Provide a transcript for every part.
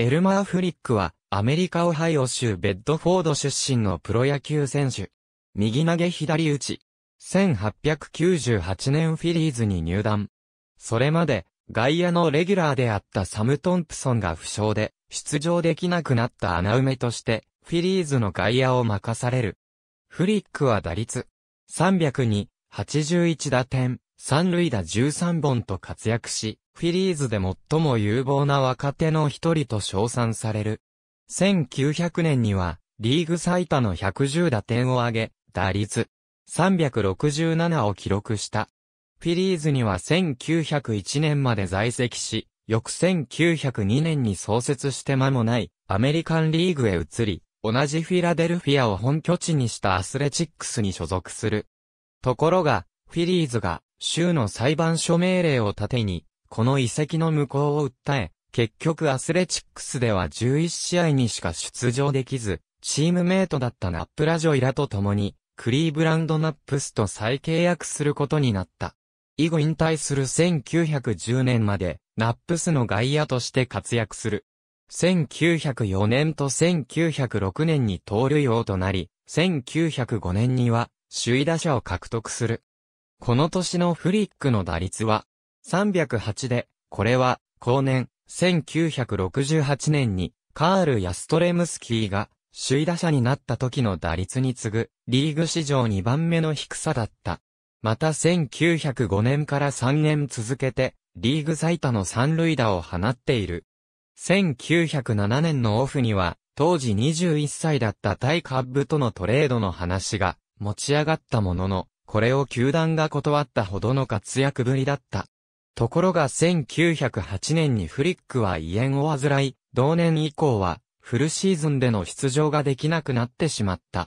エルマー・フリックは、アメリカ・オハイオ州ベッドフォード出身のプロ野球選手。右投げ左打ち。1898年フィリーズに入団。それまで、外野のレギュラーであったサム・トンプソンが負傷で、出場できなくなった穴埋めとして、フィリーズの外野を任される。フリックは打率。302、81打点。三塁打13本と活躍し、フィリーズで最も有望な若手の一人と称賛される。1900年には、リーグ最多の110打点を挙げ、打率367を記録した。フィリーズには1901年まで在籍し、翌1902年に創設して間もないアメリカンリーグへ移り、同じフィラデルフィアを本拠地にしたアスレチックスに所属する。ところが、フィリーズが州の裁判所命令を盾に、この遺跡の無効を訴え、結局アスレチックスでは11試合にしか出場できず、チームメイトだったナップラジョイらと共に、クリーブランドナップスと再契約することになった。以後引退する1910年まで、ナップスの外野として活躍する。1904年と1906年に盗塁王となり、1905年には、首位打者を獲得する。この年のフリックの打率は308で、これは、後年、1968年に、カール・ヤストレムスキーが、首位打者になった時の打率に次ぐ、リーグ史上2番目の低さだった。また1905年から3年続けて、リーグ最多の三塁打を放っている。1907年のオフには、当時21歳だったタイ・カッブとのトレードの話が持ち上がったものの、これを球団が断ったほどの活躍ぶりだった。ところが1908年にフリックは胃炎を患い、同年以降はフルシーズンでの出場ができなくなってしまった。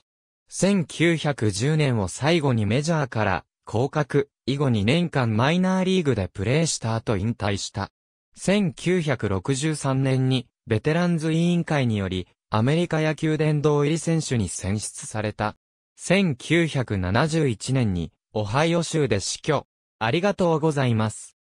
1910年を最後にメジャーから降格、以後2年間マイナーリーグでプレーした後引退した。1963年にベテランズ委員会によりアメリカ野球殿堂入り選手に選出された。1971年に、オハイオ州で死去。ありがとうございます。